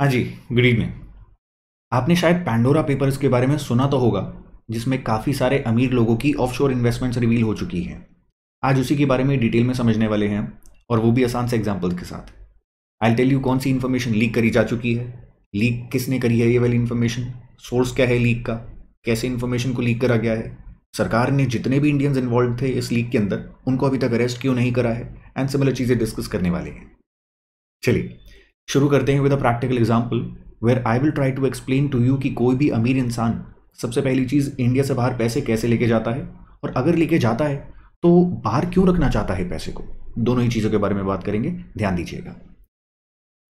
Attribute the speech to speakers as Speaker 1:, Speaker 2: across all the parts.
Speaker 1: हाँ जी good evening आपने शायद पैंडोरा पेपर्स के बारे में सुना तो होगा जिसमें काफ़ी सारे अमीर लोगों की ऑफशोर इन्वेस्टमेंट्स रिवील हो चुकी हैं आज उसी के बारे में डिटेल में समझने वाले हैं और वो भी आसान से एग्जाम्पल के साथ आई टेल यू कौन सी इन्फॉर्मेशन लीक करी जा चुकी है लीक किसने करी है ये वाली इन्फॉर्मेशन सोर्स क्या है लीक का कैसे इन्फॉर्मेशन को लीक करा गया है सरकार ने जितने भी इंडियंस इन्वॉल्व थे इस लीक के अंदर उनको अभी तक अरेस्ट क्यों नहीं करा है एंड सिमिलर चीज़ें डिस्कस करने वाले हैं चलिए शुरू करते हैं with a practical example where I will try to explain to you कि कोई भी अमीर इंसान सबसे पहली चीज़ इंडिया से बाहर पैसे कैसे लेके जाता है और अगर लेके जाता है तो बाहर क्यों रखना चाहता है पैसे को दोनों ही चीज़ों के बारे में बात करेंगे ध्यान दीजिएगा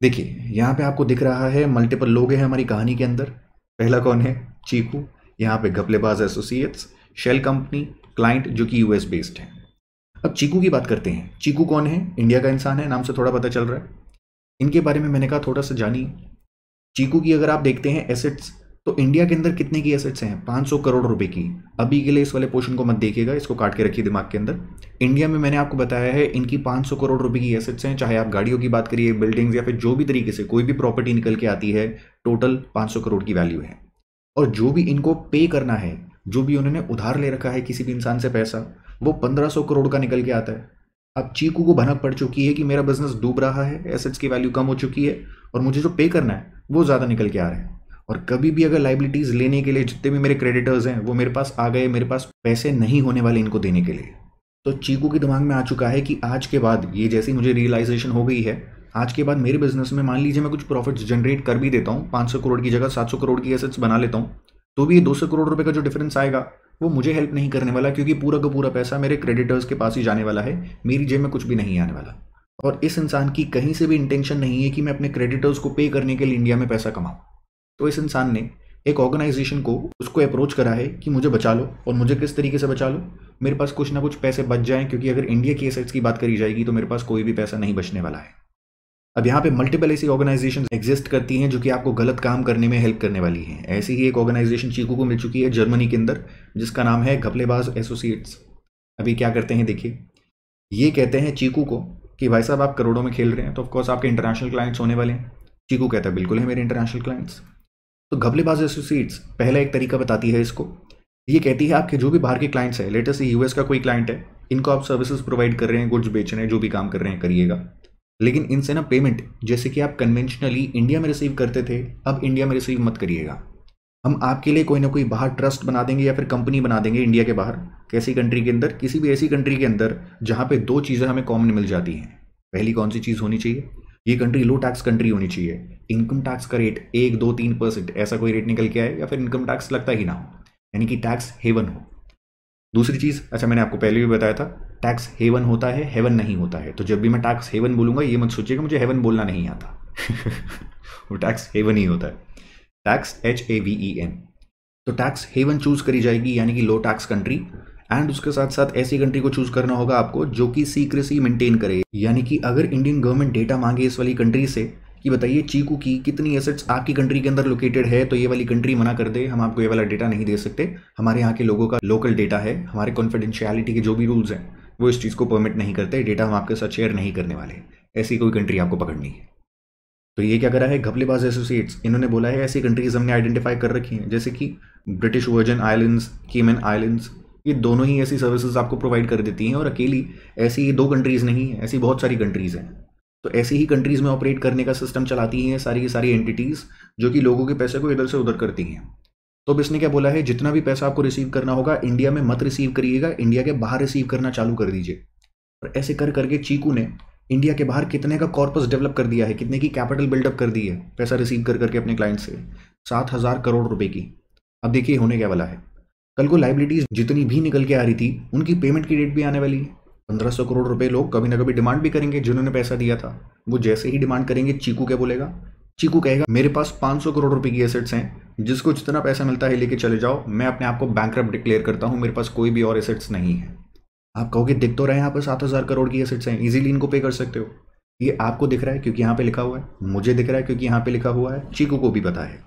Speaker 1: देखिए यहाँ पे आपको दिख रहा है मल्टीपल लोग हैं हमारी कहानी के अंदर पहला कौन है चीकू यहाँ पे घपलेबाज एसोसिएट्स शेल कंपनी क्लाइंट जो कि यूएस बेस्ड है अब चीकू की बात करते हैं चीकू कौन है इंडिया का इंसान है नाम से थोड़ा पता चल रहा है इनके बारे में मैंने कहा थोड़ा सा जानिए चीकू की अगर आप देखते हैं एसेट्स तो इंडिया के अंदर कितने की एसेट्स हैं 500 करोड़ रुपए की अभी के लिए इस वाले पोर्शन को मत देखिएगा इसको काट के रखिए दिमाग के अंदर इंडिया में मैंने आपको बताया है इनकी 500 करोड़ रुपए की एसेट्स हैं चाहे आप गाड़ियों की बात करिए बिल्डिंग्स या फिर जो भी तरीके से कोई भी प्रॉपर्टी निकल के आती है टोटल सौ करोड़ की वैल्यू है और जो भी इनको पे करना है जो भी उन्होंने उधार ले रखा है किसी भी इंसान से पैसा वो पंद्रह करोड़ का निकल के आता है अब चीकू को भनक पड़ चुकी है कि मेरा बिजनेस डूब रहा है एसेट्स की वैल्यू कम हो चुकी है और मुझे जो पे करना है वो ज़्यादा निकल के आ रहा है और कभी भी अगर लाइबिलिटीज़ लेने के लिए जितने भी मेरे क्रेडिटर्स हैं वो मेरे पास आ गए मेरे पास पैसे नहीं होने वाले इनको देने के लिए तो चीकू के दिमाग में आ चुका है कि आज के बाद ये जैसी मुझे रियलाइजेशन हो गई है आज के बाद मेरे बिजनेस में मान लीजिए मैं कुछ प्रॉफिट्स जनरेट कर भी देता हूँ पाँच सौ करोड़ की जगह सात सौ करोड़ की एसेट्स बना लेता हूँ तो भी ये दो सौ करोड़ रुपये का जो डिफरेंस आएगा वो मुझे हेल्प नहीं करने वाला क्योंकि पूरा का पूरा पैसा मेरे क्रेडिटर्स के पास ही जाने वाला है मेरी जेब में कुछ भी नहीं आने वाला और इस इंसान की कहीं से भी इंटेंशन नहीं है कि मैं अपने क्रेडिटर्स को पे करने के लिए इंडिया में पैसा कमाऊँ तो इस इंसान ने एक ऑर्गेनाइजेशन को उसको अप्रोच करा है कि मुझे बचा लो और मुझे किस तरीके से बचा लो मेरे पास कुछ ना कुछ पैसे बच जाएं क्योंकि अगर इंडिया की एसेट्स की बात करी जाएगी तो मेरे पास कोई भी पैसा नहीं बचने वाला है अब यहाँ पे मल्टीपल ऐसी ऑर्गेनाइजेशन एग्जिस्ट करती हैं जो कि आपको गलत काम करने में हेल्प करने वाली हैं ऐसी ही एक ऑर्गेनाइजेशन चीकू को मिल चुकी है जर्मनी के अंदर जिसका नाम है घपलेबाज एसोसिएट्स अभी क्या करते हैं देखिए ये कहते हैं चीकू को कि भाई साहब आप करोड़ों में खेल रहे हैं तो ऑफकोर्स आपके इंटरनेशनल क्लाइंट्स होने वाले हैं चीकू कहता है बिल्कुल है मेरे इंटरनेशनल क्लाइंट्स तो घपलेबाज एसोसिएट्स पहला एक तरीका बताती है इसको ये कहती है आपके जो भी बाहर के क्लाइंट्स हैं लेटेस्ट यूएस का कोई क्लाइंट है इनको आप सर्विसेज प्रोवाइड कर रहे हैं गुड्स बेच रहे हैं जो भी काम कर रहे हैं करिएगा लेकिन इनसे ना पेमेंट जैसे कि आप कन्वेंशनली इंडिया में रिसीव करते थे अब इंडिया में रिसीव मत करिएगा हम आपके लिए कोई ना कोई बाहर ट्रस्ट बना देंगे या फिर कंपनी बना देंगे इंडिया के बाहर कैसी कंट्री के अंदर किसी भी ऐसी कंट्री के अंदर जहाँ पे दो चीज़ें हमें कॉमन मिल जाती हैं पहली कौन सी चीज़ होनी चाहिए ये कंट्री लो टैक्स कंट्री होनी चाहिए इनकम टैक्स का रेट एक दो तीन परसेंट ऐसा कोई रेट निकल के आए या फिर इनकम टैक्स लगता ही ना हो यानी कि टैक्स हेवन हो दूसरी चीज़ अच्छा मैंने आपको पहले भी बताया था टैक्स हेवन होता है हेवन नहीं होता है तो जब भी मैं टैक्स हेवन बोलूंगा ये मत सोचिएगा मुझे हेवन बोलना नहीं आता वो टैक्स हेवन ही होता है tax H A V E N तो टैक्स हेवन चूज़ करी जाएगी यानी कि लो टैक्स कंट्री एंड उसके साथ साथ ऐसी कंट्री को चूज़ करना होगा आपको जो कि सीक्रेसी मेंटेन करे यानी कि अगर इंडियन गवर्नमेंट डेटा मांगे इस वाली कंट्री से कि बताइए चीकू की कितनी एसेट्स आपकी कंट्री के अंदर लोकेटेड है तो ये वाली कंट्री मना कर दे हम आपको ये वाला डेटा नहीं दे सकते हमारे यहाँ के लोगों का लोकल डेटा है हमारे कॉन्फिडेंशियलिटी के जो भी रूल्स हैं वो इस चीज़ को परमिट नहीं करते डेटा हम आपके साथ शेयर नहीं करने वाले ऐसी कोई कंट्री आपको पकड़नी है तो ये क्या करा है घपलेबाज एसोसिएट्स इन्होंने बोला है ऐसी कंट्रीज हमने आइडेंटिफाई कर रखी हैं जैसे कि British Virgin Islands Cayman Islands ये दोनों ही ऐसी सर्विसेज आपको प्रोवाइड कर देती हैं और अकेली ऐसी ये दो कंट्रीज़ नहीं है ऐसी बहुत सारी कंट्रीज़ हैं तो ऐसी ही कंट्रीज़ में ऑपरेट करने का सिस्टम चलाती हैं सारी की सारी एंटिटीज़ जो कि लोगों के पैसे को इधर से उधर करती हैं तो इसने क्या बोला है जितना भी पैसा आपको रिसीव करना होगा इंडिया में मत रिसीव करिएगा इंडिया के बाहर रिसीव करना चालू कर दीजिए और ऐसे कर करके चीकू ने इंडिया के बाहर कितने का कॉर्पस डेवलप कर दिया है कितने की कैपिटल बिल्डअप कर दी है पैसा रिसीव कर करके अपने क्लाइंट से सात हज़ार करोड़ रुपए की अब देखिए होने क्या वाला है कल को लाइबिलिटीज़ जितनी भी निकल के आ रही थी उनकी पेमेंट की डेट भी आने वाली है पंद्रह सौ करोड़ रुपए लोग कभी ना कभी डिमांड भी करेंगे जिन्होंने पैसा दिया था वो जैसे ही डिमांड करेंगे चीकू क्या बोलेगा चीकू कहेगा मेरे पास 500 करोड़ रुपए की एसेट्स हैं जिसको जितना पैसा मिलता है लेके चले जाओ मैं अपने आप को बैंक डिक्लेयर करता हूं मेरे पास कोई भी और एसेट्स नहीं है आप कहोगे दिख तो रहे हैं यहाँ पर सात हज़ार करोड़ की एसेट्स हैं इजीली इनको पे कर सकते हो ये आपको दिख रहा है क्योंकि यहाँ पे लिखा हुआ है मुझे दिख रहा है क्योंकि यहाँ पे लिखा हुआ है चीकू को भी पता है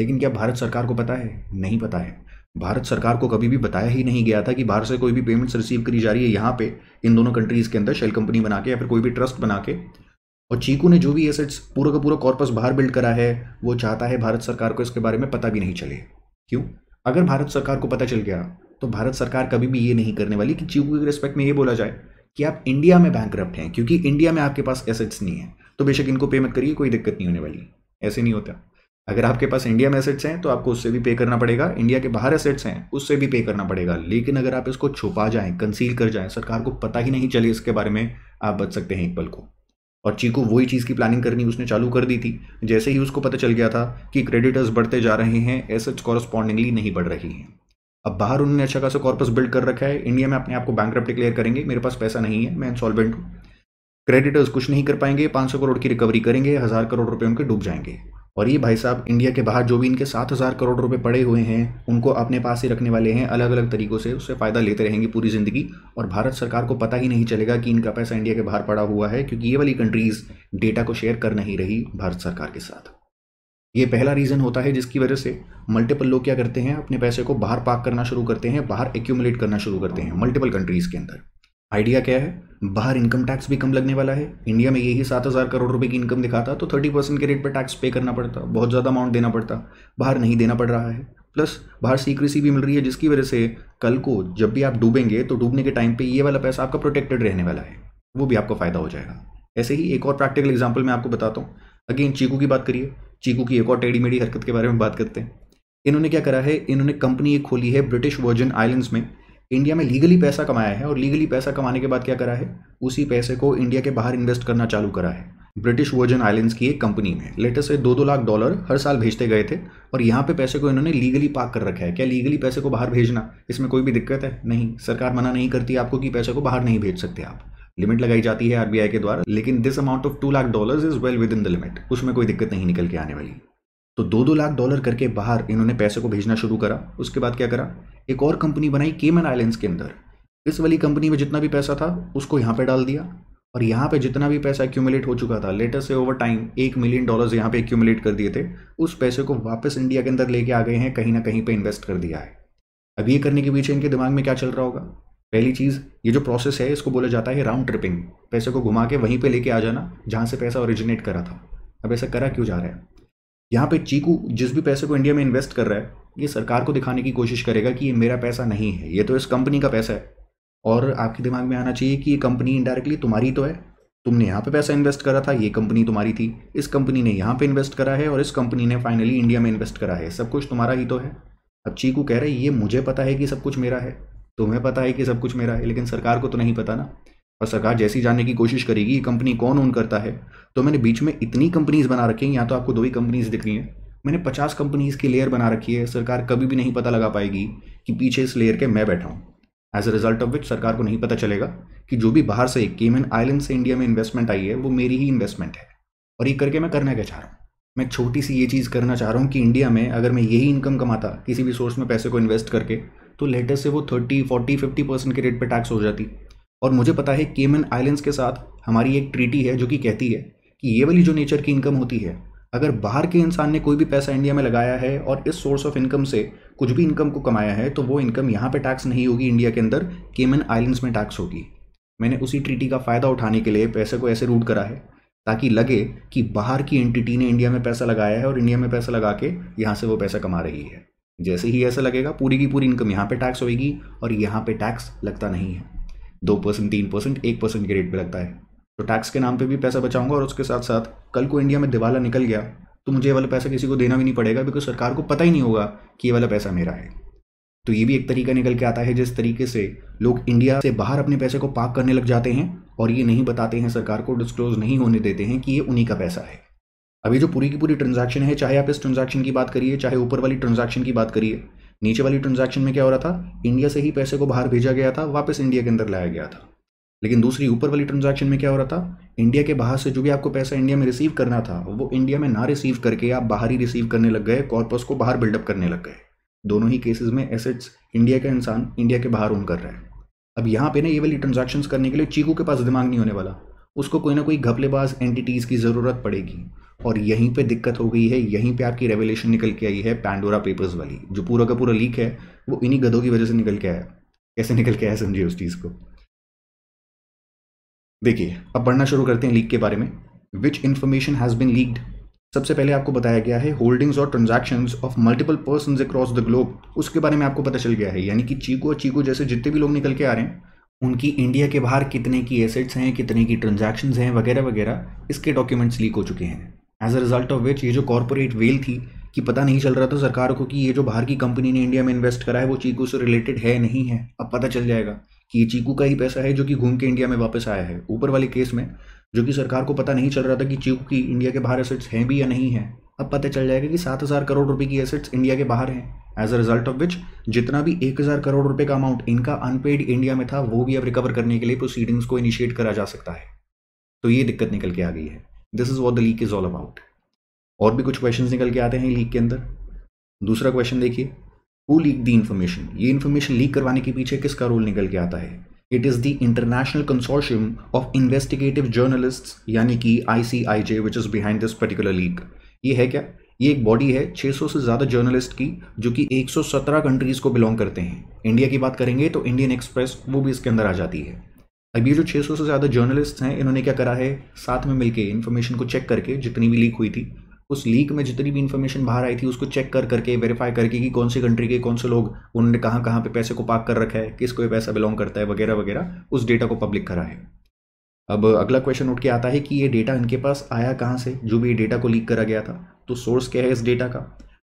Speaker 1: लेकिन क्या भारत सरकार को पता है नहीं पता है भारत सरकार को कभी भी बताया ही नहीं गया था कि बाहर से कोई भी पेमेंट्स रिसीव करी जा रही है यहाँ पे इन दोनों कंट्रीज़ के अंदर शेल कंपनी बना के या फिर कोई भी ट्रस्ट बना के और चीकू ने जो भी एसेट्स पूरा का पूरा कॉर्पस बाहर बिल्ड करा है वो चाहता है भारत सरकार को इसके बारे में पता भी नहीं चले क्यों अगर भारत सरकार को पता चल गया तो भारत सरकार कभी भी ये नहीं करने वाली कि चीकू के रिस्पेक्ट में ये बोला जाए कि आप इंडिया में बैंक हैं क्योंकि इंडिया में आपके पास एसेट्स नहीं है तो बेशक इनको पे मत करिए कोई दिक्कत नहीं होने वाली ऐसे नहीं होता अगर आपके पास इंडिया में एसेट्स हैं तो आपको उससे भी पे करना पड़ेगा इंडिया के बाहर एसेट्स हैं उससे भी पे करना पड़ेगा लेकिन अगर आप इसको छुपा जाएं कंसील कर जाएं सरकार को पता ही नहीं चले इसके बारे में आप बच सकते हैं एक पल को और चीकू वही चीज़ की प्लानिंग करनी उसने चालू कर दी थी जैसे ही उसको पता चल गया था कि क्रेडिटर्स बढ़ते जा रहे हैं एसेट्स कॉरस्पॉन्डिंगली नहीं बढ़ रही हैं अब बाहर उन्होंने अच्छा खासा कॉर्पस बिल्ड कर रखा है इंडिया में अपने आप को बैंक डिक्लेयर करेंगे मेरे पास पैसा नहीं है मैं इंसॉल्वेंट हूँ क्रेडिटर्स कुछ नहीं कर पाएंगे पाँच करोड़ की रिकवरी करेंगे हज़ार करोड़ रुपये उनके डूब जाएंगे और ये भाई साहब इंडिया के बाहर जो भी इनके सात हज़ार करोड़ रुपए पड़े हुए हैं उनको अपने पास ही रखने वाले हैं अलग अलग तरीक़ों से उससे फ़ायदा लेते रहेंगे पूरी ज़िंदगी और भारत सरकार को पता ही नहीं चलेगा कि इनका पैसा इंडिया के बाहर पड़ा हुआ है क्योंकि ये वाली कंट्रीज़ डेटा को शेयर कर नहीं रही भारत सरकार के साथ ये पहला रीज़न होता है जिसकी वजह से मल्टीपल लोग क्या करते हैं अपने पैसे को बाहर पार्क करना शुरू करते हैं बाहर एक्यूमुलेट करना शुरू करते हैं मल्टीपल कंट्रीज़ के अंदर आइडिया क्या है बाहर इनकम टैक्स भी कम लगने वाला है इंडिया में यही सात हज़ार करोड़ रुपए की इनकम दिखाता तो थर्टी परसेंट के रेट पर टैक्स पे करना पड़ता बहुत ज़्यादा अमाउंट देना पड़ता बाहर नहीं देना पड़ रहा है प्लस बाहर सीक्रेसी भी मिल रही है जिसकी वजह से कल को जब भी आप डूबेंगे तो डूबने के टाइम पर ये वाला पैसा आपका प्रोटेक्टेड रहने वाला है वो भी आपको फ़ायदा हो जाएगा ऐसे ही एक और प्रैक्टिकल एग्जाम्पल मैं आपको बताता हूँ अगेन चीकू की बात करिए चीकू की एक और टेढ़ी मेढ़ी हरकत के बारे में बात करते हैं इन्होंने क्या करा है इन्होंने कंपनी एक खोली है ब्रिटिश वर्जन आइलैंड्स में इंडिया में लीगली पैसा कमाया है और लीगली पैसा कमाने के बाद क्या करा है उसी पैसे को इंडिया के बाहर इन्वेस्ट करना चालू करा है ब्रिटिश वर्जन आइलैंड्स की एक कंपनी में लेटेस्ट से दो दो लाख डॉलर हर साल भेजते गए थे और यहाँ पे पैसे को इन्होंने लीगली पार्क कर रखा है क्या लीगली पैसे को बाहर भेजना इसमें कोई भी दिक्कत है नहीं सरकार मना नहीं करती आपको कि पैसे को बाहर नहीं भेज सकते आप लिमिट लगाई जाती है आरबीआई के द्वारा लेकिन this amount of two lakh dollar is well within the limit उसमें कोई दिक्कत नहीं निकल के आने वाली तो दो दो लाख डॉलर करके बाहर इन्होंने पैसे को भेजना शुरू करा उसके बाद क्या करा एक और कंपनी बनाई केमन आइलैंड्स के अंदर इस वाली कंपनी में जितना भी पैसा था उसको यहाँ पे डाल दिया और यहाँ पे जितना भी पैसा एक्यूमुलेट हो चुका था लेटेस्ट से ओवर टाइम एक मिलियन डॉलर्स यहाँ पे एक्यूमुलेट कर दिए थे उस पैसे को वापस इंडिया के अंदर लेके आ गए हैं कहीं ना कहीं पे इन्वेस्ट कर दिया है अब ये करने के पीछे इनके दिमाग में क्या चल रहा होगा पहली चीज़ ये जो प्रोसेस है इसको बोला जाता है राउंड ट्रिपिंग पैसे को घुमा के वहीं पर लेके आ जाना जहाँ से पैसा ओरिजिनेट करा था अब ऐसा करा क्यों जा रहा है यहाँ पे चीकू जिस भी पैसे को इंडिया में इन्वेस्ट कर रहा है ये सरकार को दिखाने की कोशिश करेगा कि ये मेरा पैसा नहीं है ये तो इस कंपनी का पैसा है और आपके दिमाग में आना चाहिए कि ये कंपनी इंडायरेक्टली तुम्हारी तो है तुमने यहाँ पे पैसा इन्वेस्ट करा था ये कंपनी तुम्हारी थी इस कंपनी ने यहाँ पे इन्वेस्ट करा है और इस कंपनी ने फाइनली इंडिया में इन्वेस्ट करा है सब कुछ तुम्हारा ही तो है अब चीकू कह रहे ये मुझे पता है कि सब कुछ मेरा है तुम्हें पता है कि सब कुछ मेरा है लेकिन सरकार को तो नहीं पता ना और सरकार जैसी जानने की कोशिश करेगी कंपनी कौन ओन करता है तो मैंने बीच में इतनी कंपनीज बना रखी हैं यहाँ तो आपको दो ही कंपनीज दिख रही हैं मैंने पचास कंपनीज की लेयर बना रखी है सरकार कभी भी नहीं पता लगा पाएगी कि पीछे इस लेयर के मैं बैठा हूँ as a result of which सरकार को नहीं पता चलेगा कि जो भी बाहर से केमन आइलैंड से इंडिया में इन्वेस्टमेंट आई है वो मेरी ही इन्वेस्टमेंट है और ये करके मैं करना क्या चाह रहा हूँ मैं छोटी सी ये चीज़ करना चाह रहा हूँ कि इंडिया में अगर मैं यही इनकम कमाता किसी भी सोर्स में पैसे को इन्वेस्ट करके तो लेटेस्ट से वो थर्टी फोर्टी फिफ्टी परसेंट के रेट पर टैक्स हो जाती और मुझे पता है केमन आइलैंड्स के साथ हमारी एक ट्रीटी है जो कि कहती है कि ये वाली जो नेचर की इनकम होती है अगर बाहर के इंसान ने कोई भी पैसा इंडिया में लगाया है और इस सोर्स ऑफ इनकम से कुछ भी इनकम को कमाया है तो वो इनकम यहाँ पे टैक्स नहीं होगी इंडिया के अंदर केमन आइलैंड्स में टैक्स होगी मैंने उसी ट्रीटी का फ़ायदा उठाने के लिए पैसे को ऐसे रूट करा है ताकि लगे कि बाहर की एंटिटी ने इंडिया में पैसा लगाया है और इंडिया में पैसा लगा के यहाँ से वो पैसा कमा रही है जैसे ही ऐसा लगेगा पूरी की पूरी इनकम यहाँ पे टैक्स होगी और यहाँ पे टैक्स लगता नहीं है दो परसेंट तीन परसेंट एक परसेंट के रेट पे लगता है तो टैक्स के नाम पे भी पैसा बचाऊंगा और उसके साथ साथ कल को इंडिया में दिवाला निकल गया तो मुझे ये वाला पैसा किसी को देना भी नहीं पड़ेगा बिकॉज सरकार को पता ही नहीं होगा कि ये वाला पैसा मेरा है तो ये भी एक तरीका निकल के आता है जिस तरीके से लोग इंडिया से बाहर अपने पैसे को पार्क करने लग जाते हैं और ये नहीं बताते हैं सरकार को डिस्क्लोज नहीं होने देते हैं कि ये उन्हीं का पैसा है अभी जो पूरी की पूरी ट्रांजैक्शन है चाहे आप इस ट्रांजैक्शन की बात करिए चाहे ऊपर वाली ट्रांजैक्शन की बात करिए नीचे वाली ट्रांजैक्शन में क्या हो रहा था इंडिया से ही पैसे को बाहर भेजा गया था वापस इंडिया के अंदर लाया गया था लेकिन दूसरी ऊपर वाली ट्रांजैक्शन में क्या हो रहा था इंडिया के बाहर से जो भी आपको पैसा इंडिया में रिसीव करना था वो इंडिया में ना रिसीव करके आप बाहर ही रिसीव करने लग गए कॉर्पस को बाहर बिल्डअप करने लग गए दोनों ही केसेस में एसेट्स इंडिया का इंसान इंडिया के बाहर ओन कर रहा है अब यहाँ पे ना ये वाली ट्रांजेक्शन करने के लिए चीकू के पास दिमाग नहीं होने वाला उसको कोई ना कोई घपलेबाज एंटिटीज़ की ज़रूरत पड़ेगी और यहीं पे दिक्कत हो गई है यहीं पे आपकी रेवलेशन निकल के आई है पैंडोरा पेपर्स वाली जो पूरा का पूरा लीक है वो इन्हीं गधों की वजह से निकल के आया कैसे निकल के आया समझिए उस चीज़ को देखिए अब पढ़ना शुरू करते हैं लीक के बारे में which information has been leaked सबसे पहले आपको बताया गया है होल्डिंग्स और transaction of multiple person across the globe उसके बारे में आपको पता चल गया है यानी कि चीको और चीको जैसे जितने भी लोग निकल के आ रहे हैं उनकी इंडिया के बाहर कितने की एसेट्स हैं कितने की ट्रांजेक्शन हैं वगैरह वगैरह इसके डॉक्यूमेंट्स लीक हो चुके हैं as a result of which ये जो कॉरपोरेट वेल थी कि पता नहीं चल रहा था सरकार को कि ये जो बाहर की कंपनी ने इंडिया में इन्वेस्ट करा है वो चीकू से रिलेटेड है नहीं है अब पता चल जाएगा कि ये चीकू का ही पैसा है जो कि घूम के इंडिया में वापस आया है ऊपर वाले केस में जो कि सरकार को पता नहीं चल रहा था कि चीकू की इंडिया के बाहर एसेट्स हैं भी या नहीं है अब पता चल जाएगा कि सात हज़ार करोड़ रुपए की एसेट्स इंडिया के बाहर हैं as a result of which जितना भी एक हज़ार करोड़ रुपए का अमाउंट इनका अनपेड इंडिया में था वो भी अब रिकवर करने के लिए प्रोसीडिंग्स को इनिशिएट करा जा सकता है तो ये दिक्कत निकल के आ गई है this is what the leak is all about और भी कुछ क्वेश्चन निकल के आते हैं लीक के अंदर दूसरा क्वेश्चन देखिए हु लीक दी इन्फॉर्मेशन ये इन्फॉर्मेशन लीक करवाने के पीछे किसका रोल निकल के आता है it is the International Consortium of Investigative Journalist यानी कि I C I J which is behind this particular leak ये है क्या ये एक बॉडी है 600 से ज़्यादा जर्नलिस्ट की जो कि 117 कंट्रीज़ को बिलोंग करते हैं इंडिया की बात करेंगे तो इंडियन एक्सप्रेस वो भी इसके अंदर आ जाती है अब ये जो 600 से ज़्यादा जर्नलिस्ट हैं इन्होंने क्या करा है साथ में मिलके इन्फॉर्मेशन को चेक करके जितनी भी लीक हुई थी उस लीक में जितनी भी इन्फॉर्मेशन बाहर आई थी उसको चेक कर करके वेरीफाई करके कि कौन सी कंट्री के कौन से लोग उन्होंने कहाँ कहाँ पे पैसे को पाक कर रखा है किसको ये पैसा बिलोंग करता है वगैरह वगैरह उस डेटा को पब्लिक करा है अब अगला क्वेश्चन उठ के आता है कि ये डेटा इनके पास आया कहाँ से जो भी ये डेटा को लीक करा गया था तो सोर्स क्या है इस डेटा का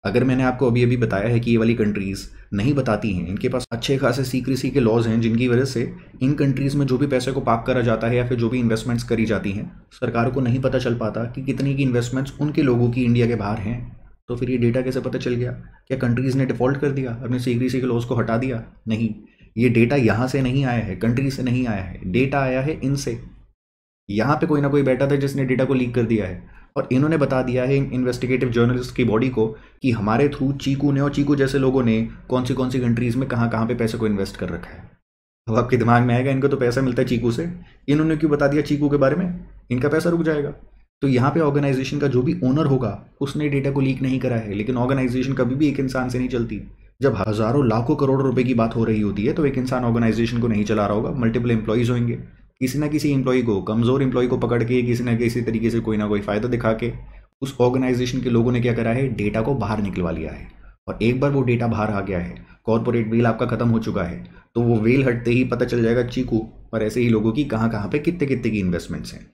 Speaker 1: अगर मैंने आपको अभी अभी बताया है कि ये वाली कंट्रीज़ नहीं बताती हैं इनके पास अच्छे खासे सीक्रेसी के लॉज हैं जिनकी वजह से इन कंट्रीज़ में जो भी पैसे को पाक करा जाता है या फिर जो भी इन्वेस्टमेंट्स करी जाती हैं सरकार को नहीं पता चल पाता कि कितनी की इन्वेस्टमेंट्स उनके लोगों की इंडिया के बाहर हैं तो फिर ये डेटा कैसे पता चल गया क्या कंट्रीज़ ने डिफ़ॉल्ट कर दिया अपने सीक्रेसी के लॉज को हटा दिया नहीं ये डेटा यहाँ से नहीं आया है कंट्री से नहीं आया है डेटा आया है इनसे यहाँ पे कोई ना कोई बैठा था जिसने डेटा को लीक कर दिया है और इन्होंने बता दिया है इन्वेस्टिगेटिव जर्नलिस्ट की बॉडी को कि हमारे थ्रू चीकू ने और चीकू जैसे लोगों ने कौन सी कौन सी कंट्रीज़ में कहाँ कहाँ पे पैसे को इन्वेस्ट कर रखा है अब आपके दिमाग में आएगा इनको तो पैसा मिलता है चीकू से इन्होंने क्यों बता दिया चीकू के बारे में इनका पैसा रुक जाएगा तो यहाँ पे ऑर्गेनाइजेशन का जो भी ओनर होगा उसने डेटा को लीक नहीं करा है लेकिन ऑर्गेनाइजेशन कभी भी एक इंसान से नहीं चलती जब हज़ारों लाखों करोड़ रुपए की बात हो रही होती है तो एक इंसान ऑर्गेनाइजेशन को नहीं चला रहा होगा मल्टीपल एम्प्लॉयज़ होंगे किसी ना किसी इम्प्लॉई को कमज़ोर एम्प्लॉय को पकड़ के किसी ना किसी तरीके से कोई ना कोई फ़ायदा दिखा के उस ऑर्गेनाइजेशन के लोगों ने क्या करा है डेटा को बाहर निकलवा लिया है और एक बार वो डेटा बाहर आ गया है कॉरपोरेट वेल आपका ख़त्म हो चुका है तो वो वेल हटते ही पता चल जाएगा चीकू और ऐसे ही लोगों की कहाँ कहाँ पे कितने कितने की इन्वेस्टमेंट्स हैं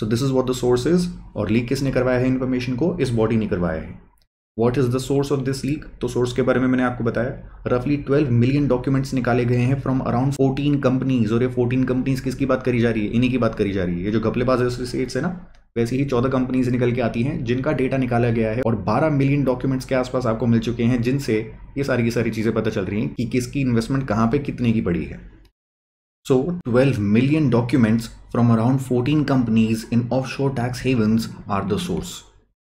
Speaker 1: so this is what the sources और लीक किसने करवाया है इन्फॉर्मेशन को इस बॉडी ने करवाया है what is the source of this leak तो सोर्स के बारे में मैंने आपको बताया रफली 12 मिलियन डॉक्यूमेंट्स निकाले गए हैं फ्रॉम अराउंड 14 कंपनीज और ये 14 कंपनीज किसकी बात करी जा रही है इन्हीं की बात करी जा रही है ये जो घपलेबाज एसोसिएट्स है ना वैसे ही चौदह कंपनीज निकल के आती हैं जिनका डेटा निकाला गया है और बारह मिलियन डॉक्यूमेंट्स के आसपास आपको मिल चुके हैं जिनसे ये सारी की सारी चीज़ें पता चल रही हैं कि किसकी इन्वेस्टमेंट कहाँ पे कितने की पड़ी है so twelve million documents from around fourteen companies in offshore tax haven are the source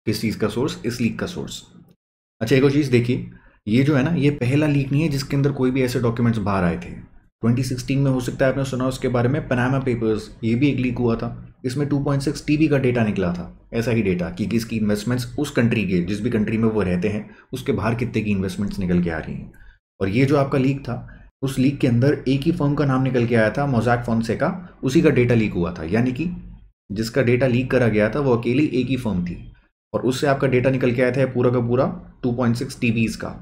Speaker 1: किस चीज़ का सोर्स इस लीक का सोर्स अच्छा एक और चीज़ देखिए ये जो है ना ये पहला लीक नहीं है जिसके अंदर कोई भी ऐसे डॉक्यूमेंट्स बाहर आए थे 2016 में हो सकता है आपने सुना उसके बारे में पनामा पेपर्स ये भी एक लीक हुआ था इसमें 2.6 पॉइंट का डेटा निकला था ऐसा ही डेटा कि किसकी इन्वेस्टमेंट्स उस कंट्री के जिस भी कंट्री में वो रहते हैं उसके बाहर कितने की इन्वेस्टमेंट्स निकल के आ रही हैं और ये जो आपका लीक था उस लीक के अंदर एक ही फॉर्म का नाम निकल के आया था मोजाक का उसी का डेटा लीक हुआ था यानी कि जिसका डेटा लीक करा गया था वो अकेली एक ही फॉर्म थी और उससे आपका डेटा निकल के आया था पूरा का पूरा 2.6 पॉइंट का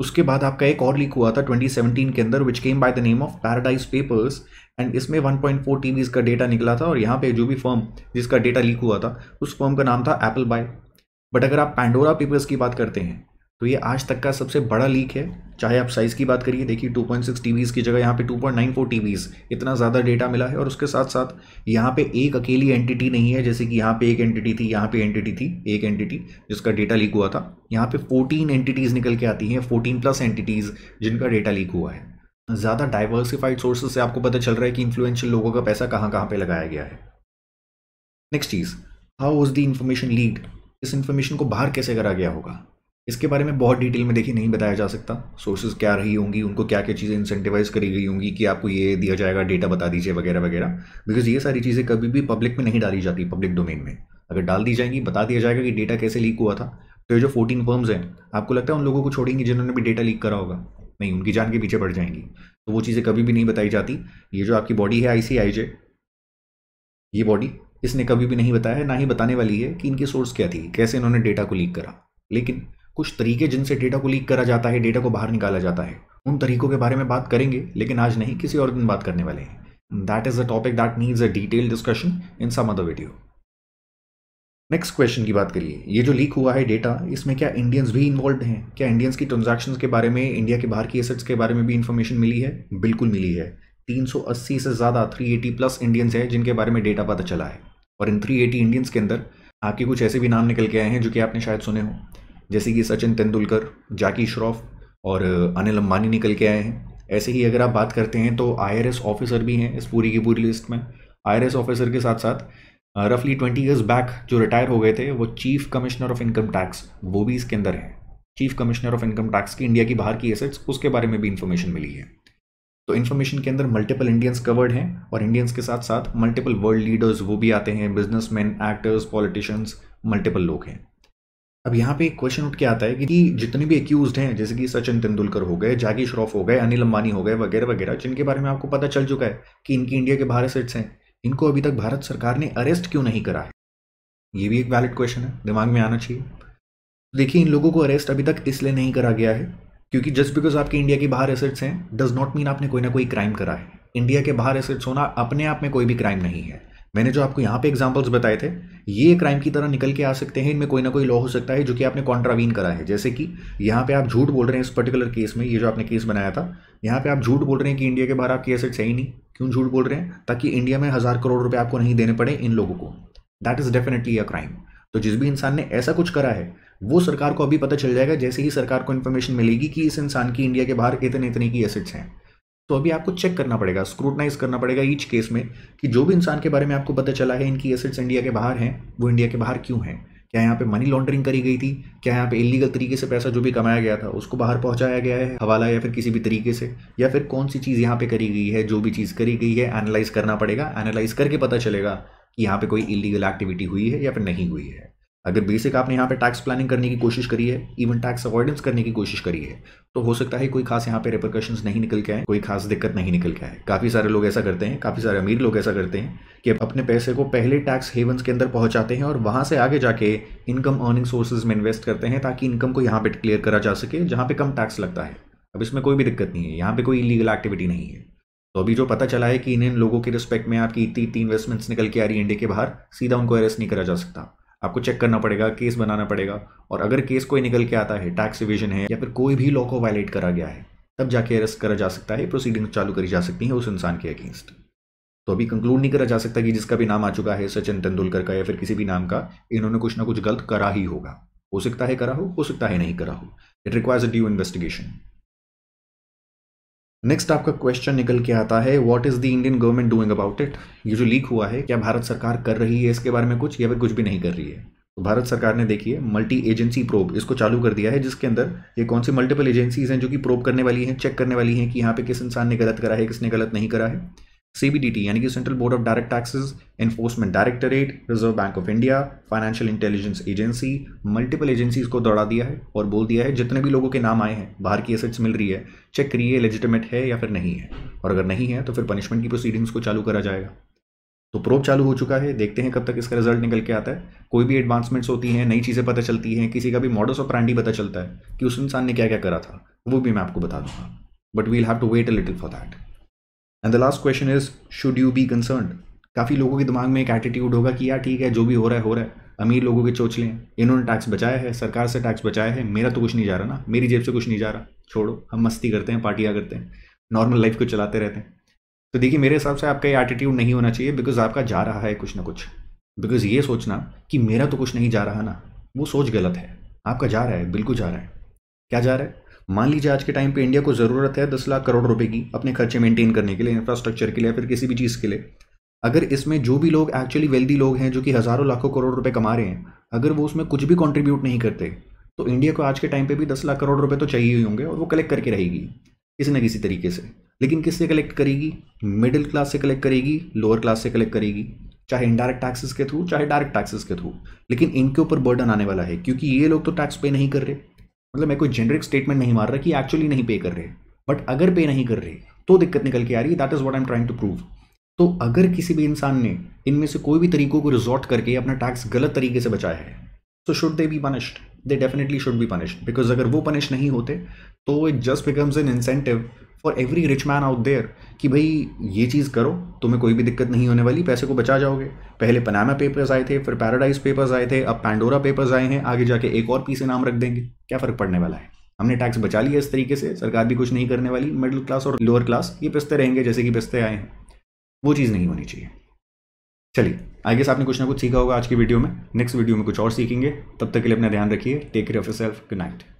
Speaker 1: उसके बाद आपका एक और लीक हुआ था 2017 के अंदर which came by the name of Paradise Papers and इसमें 1.4 पॉइंट का डेटा निकला था और यहाँ पे जो भी फर्म जिसका डेटा लीक हुआ था उस फर्म का नाम था एप्पल बाय बट अगर आप पैंडोरा पेपर्स की बात करते हैं तो ये आज तक का सबसे बड़ा लीक है चाहे आप साइज़ की बात करिए देखिए 2.6 पॉइंट की जगह यहाँ पे 2.94 पॉइंट इतना ज़्यादा डेटा मिला है और उसके साथ साथ यहाँ पे एक अकेली एंटिटी नहीं है जैसे कि यहाँ पे एक एंटिटी थी यहाँ पे एंटिटी थी एक एंटिटी जिसका डेटा लीक हुआ था यहाँ पे 14 एंटिटीज़ निकल के आती हैं फोर्टीन प्लस एंटिटीज़ जिनका डेटा लीक हुआ है ज़्यादा डाइवर्सिफाइड सोर्सेज से आपको पता चल रहा है कि इन्फ्लुएंशियल लोगों का पैसा कहाँ कहाँ पर लगाया गया है नेक्स्ट चीज़ how was the information leaked इस इन्फॉर्मेशन को बाहर कैसे करा गया होगा इसके बारे में बहुत डिटेल में देखिए नहीं बताया जा सकता सोर्सेज क्या रही होंगी उनको क्या क्या चीज़ें इंसेंटिवाइज करी गई होंगी कि आपको ये दिया जाएगा डेटा बता दीजिए वगैरह वगैरह बिकॉज ये सारी चीज़ें कभी भी पब्लिक में नहीं डाली जाती पब्लिक डोमेन में अगर डाल दी जाएंगी बता दिया जाएगा कि डेटा कैसे लीक हुआ था तो ये जो फोर्टीन फर्म्स हैं आपको लगता है उन लोगों को छोड़ेंगी जिन्होंने भी डेटा लीक करा होगा नहीं उनकी जान के पीछे पड़ जाएंगी तो वो चीज़ें कभी भी नहीं बताई जाती ये जो आपकी बॉडी है आई ये बॉडी इसने कभी भी नहीं बताया ना ही बताने वाली है कि इनकी सोर्स क्या थी कैसे इन्होंने डेटा को लीक करा लेकिन कुछ तरीके जिनसे डेटा को लीक करा जाता है डेटा को बाहर निकाला जाता है उन तरीकों के बारे में बात करेंगे लेकिन आज नहीं किसी और दिन बात करने वाले हैं that is a topic that needs a detail discussion in some other video next question की बात करिए ये जो लीक हुआ है डेटा इसमें क्या इंडियंस भी इन्वॉल्व हैं क्या इंडियंस की ट्रांजैक्शंस के बारे में इंडिया के बाहर की एसेट्स के बारे में भी इन्फॉर्मेशन मिली है बिल्कुल मिली है 380 से ज़्यादा 380 प्लस इंडियंस हैं जिनके बारे में डेटा पता चला है और इन 380 इंडियंस के अंदर आपके कुछ ऐसे भी नाम निकल के आए हैं जो कि आपने शायद सुने हों जैसे कि सचिन तेंदुलकर जाकी श्रॉफ और अनिल अंबानी निकल के आए हैं ऐसे ही अगर आप बात करते हैं तो आई ऑफिसर भी हैं इस पूरी की पूरी लिस्ट में आई ऑफिसर के साथ साथ रफली ट्वेंटी ईयर्स बैक जो रिटायर हो गए थे वो chief commissioner of income tax वो भी इसके अंदर हैं chief commissioner of income tax की इंडिया की बाहर की एसेट्स उसके बारे में भी इन्फॉर्मेशन मिली है तो इन्फॉर्मेशन के अंदर मल्टीपल इंडियंस कवर्ड हैं और इंडियंस के साथ साथ मल्टीपल वर्ल्ड लीडर्स वो भी आते हैं बिजनेसमैन एक्टर्स पॉलिटिशियंस मल्टीपल लोग हैं अब यहाँ पे एक क्वेश्चन उठ के आता है कि जितने भी एक्यूज हैं जैसे कि सचिन तेंदुलकर हो गए जागी श्रॉफ हो गए अनिल अंबानी हो गए वगैरह वगैरह जिनके बारे में आपको पता चल चुका है कि इनकी इंडिया के बाहर सेट्स हैं इनको अभी तक भारत सरकार ने अरेस्ट क्यों नहीं करा है ये भी एक वैलिड क्वेश्चन है दिमाग में आना चाहिए देखिए इन लोगों को अरेस्ट अभी तक इसलिए नहीं करा गया है क्योंकि जस्ट बिकॉज आपके इंडिया के बाहर एसेट्स हैं डज नॉट मीन आपने कोई ना कोई क्राइम करा है इंडिया के बाहर एसेट्स होना अपने आप में कोई भी क्राइम नहीं है मैंने जो आपको यहाँ पे एग्जाम्पल्स बताए थे ये क्राइम की तरह निकल के आ सकते हैं इनमें कोई ना कोई लॉ हो सकता है जो कि आपने कॉन्ट्रावीन करा है जैसे कि यहाँ पे आप झूठ बोल रहे हैं इस पर्टिकुलर केस में ये जो आपने केस बनाया था यहाँ पे आप झूठ बोल रहे हैं कि इंडिया के बाहर आपकी एसेट्स है ही नहीं क्यों झूठ बोल रहे हैं ताकि इंडिया में हज़ार करोड़ रुपये आपको नहीं देने पड़े इन लोगों को that is definitely a crime तो जिस भी इंसान ने ऐसा कुछ करा है वो सरकार को अभी पता चल जाएगा जैसे ही सरकार को इन्फॉर्मेशन मिलेगी कि इस इंसान की इंडिया के बाहर इतने इतने की एसेट्स हैं तो अभी आपको चेक करना पड़ेगा स्क्रूटनाइज करना पड़ेगा ईच केस में कि जो भी इंसान के बारे में आपको पता चला है इनकी एसेट्स इंडिया के बाहर हैं वो इंडिया के बाहर क्यों हैं क्या यहाँ पे मनी लॉन्ड्रिंग करी गई थी क्या यहाँ पे इलीगल तरीके से पैसा जो भी कमाया गया था उसको बाहर पहुँचाया गया है हवाला या फिर किसी भी तरीके से या फिर कौन सी चीज़ यहाँ पे करी गई है जो भी चीज़ करी गई है एनालाइज करना पड़ेगा एनालाइज करके पता चलेगा कि यहाँ पे कोई इलीगल एक्टिविटी हुई है या फिर नहीं हुई है अगर बेसिक आपने यहाँ पे टैक्स प्लानिंग करने की कोशिश करी है इवन टैक्स अवॉइडेंस करने की कोशिश करी है तो हो सकता है कोई खास यहाँ पे रेपरकशन नहीं निकल के आए कोई खास दिक्कत नहीं निकल के आए काफ़ी सारे लोग ऐसा करते हैं काफ़ी सारे अमीर लोग ऐसा करते हैं कि अपने पैसे को पहले टैक्स हेवंस के अंदर पहुँचाते हैं और वहाँ से आगे जाके इनकम अर्निंग सोर्सेज में इन्वेस्ट करते हैं ताकि इनकम को यहाँ पर क्लियर करा जा सके जहाँ पर कम टैक्स लगता है अब इसमें कोई भी दिक्कत नहीं है यहाँ पर कोई इलीगल एक्टिविटी नहीं है तो अभी जो पता चला है कि इन लोगों के रिस्पेक्ट में आपकी इतनी इतनी इन्वेस्टमेंट्स निकल के आ रही है इंडिया के बाहर सीधा उनको अरेस्ट नहीं करा जा सकता आपको चेक करना पड़ेगा केस बनाना पड़ेगा और अगर केस कोई निकल के आता है टैक्स रिविजन है या फिर कोई भी लॉ को वायलेट करा गया है तब जाके अरेस्ट करा जा सकता है प्रोसीडिंग चालू करी जा सकती है उस इंसान के अगेंस्ट तो अभी कंक्लूड नहीं करा जा सकता कि जिसका भी नाम आ चुका है सचिन तेंदुलकर का या फिर किसी भी नाम का इन्होंने कुछ ना कुछ गलत करा ही होगा हो सकता है करा हो हो सकता है नहीं करा हो it requires a due investigation next आपका क्वेश्चन निकल के आता है what is the Indian government doing about it ये जो लीक हुआ है क्या भारत सरकार कर रही है इसके बारे में कुछ या फिर कुछ भी नहीं कर रही है तो भारत सरकार ने देखिए मल्टी एजेंसी प्रोब इसको चालू कर दिया है जिसके अंदर ये कौन सी मल्टीपल एजेंसीज हैं जो कि प्रोब करने वाली हैं चेक करने वाली हैं कि यहाँ पे किस इंसान ने गलत करा है किसने गलत नहीं करा है CBDT यानी कि central board of direct taxes enforcement directorate Reserve Bank of India financial intelligence agency multiple agencies को दौड़ा दिया है और बोल दिया है जितने भी लोगों के नाम आए हैं बाहर की एसेट्स मिल रही है चेक करिए लेजिटिमेट है या फिर नहीं है और अगर नहीं है तो फिर पनिशमेंट की प्रोसीडिंग्स को चालू करा जाएगा तो प्रोब चालू हो चुका है देखते हैं कब तक इसका रिजल्ट निकल के आता है कोई भी एडवांसमेंट्स होती हैं नई चीज़ें पता चलती हैं किसी का भी मॉडल्स ऑफ प्रांडी पता चलता है कि उस इंसान ने क्या क्या करा था वो भी मैं आपको बता दूंगा but we'll have to wait a little for that and the last question is should you be concern काफ़ी लोगों के दिमाग में एक एटीट्यूड होगा कि यार ठीक है जो भी हो रहा है हो रहा है अमीर लोगों के चोचले इन्होंने टैक्स बचाया है सरकार से टैक्स बचाया है मेरा तो कुछ नहीं जा रहा ना मेरी जेब से कुछ नहीं जा रहा छोड़ो हम मस्ती करते हैं पार्टियाँ करते हैं नॉर्मल लाइफ को चलाते रहते हैं तो देखिए मेरे हिसाब से आपका ये एटीट्यूड नहीं होना चाहिए बिकॉज आपका जा रहा है कुछ ना कुछ बिकॉज ये सोचना कि मेरा तो कुछ नहीं जा रहा ना वो सोच गलत है आपका जा रहा है बिल्कुल जा रहा है क्या जा रहा है मान लीजिए आज के टाइम पे इंडिया को ज़रूरत है दस लाख करोड़ रुपए की अपने खर्चे मेंटेन करने के लिए इंफ्रास्ट्रक्चर के लिए या फिर किसी भी चीज़ के लिए अगर इसमें जो भी लोग एक्चुअली वेल्दी लोग हैं जो कि हज़ारों लाखों करोड़ रुपए कमा रहे हैं अगर वो उसमें कुछ भी कॉन्ट्रीब्यूट नहीं करते तो इंडिया को आज के टाइम पर भी दस लाख करोड़ रुपए तो चाहिए ही होंगे और वो कलेक्ट करके रहेगी किसी न किसी तरीके से लेकिन किससे कलेक्ट करेगी मिडिल क्लास से कलेक्ट करेगी लोअर क्लास से कलेक्ट करेगी चाहे इनडायरेक्ट टैक्सेस के थ्रू चाहे डायरेक्ट टैक्सेस के थ्रू लेकिन इनके ऊपर बर्डन आने वाला है क्योंकि ये लोग तो टैक्स पे नहीं कर रहे मतलब मैं कोई जेनरिक स्टेटमेंट नहीं मार रहा कि एक्चुअली नहीं पे कर रहे बट अगर पे नहीं कर रहे तो दिक्कत निकल के आ रही है that is what I am trying to prove तो अगर किसी भी इंसान ने इनमें से कोई भी तरीकों को रिजॉर्ट करके अपना टैक्स गलत तरीके से बचाया है so should they be punished they definitely should be punished because अगर वो पनिश नहीं होते तो it just becomes an incentive for every rich man out there कि भाई ये चीज़ करो तुम्हें कोई भी दिक्कत नहीं होने वाली पैसे को बचा जाओगे पहले पनामा पेपर्स आए थे फिर पैराडाइज पेपर्स आए थे अब पैंडोरा पेपर्स आए हैं आगे जाके एक और पीस नाम रख देंगे क्या फ़र्क पड़ने वाला है हमने टैक्स बचा लिया इस तरीके से सरकार भी कुछ नहीं करने वाली मिडिल क्लास और लोअर क्लास ये पिस्ते रहेंगे जैसे कि पिस्ते आए हैं वो चीज़ नहीं होनी चाहिए चलिए आई गेस आपने कुछ ना कुछ सीखा होगा आज की वीडियो में नेक्स्ट वीडियो में कुछ और सीखेंगे तब तक के लिए अपना ध्यान रखिए take care of yourself good night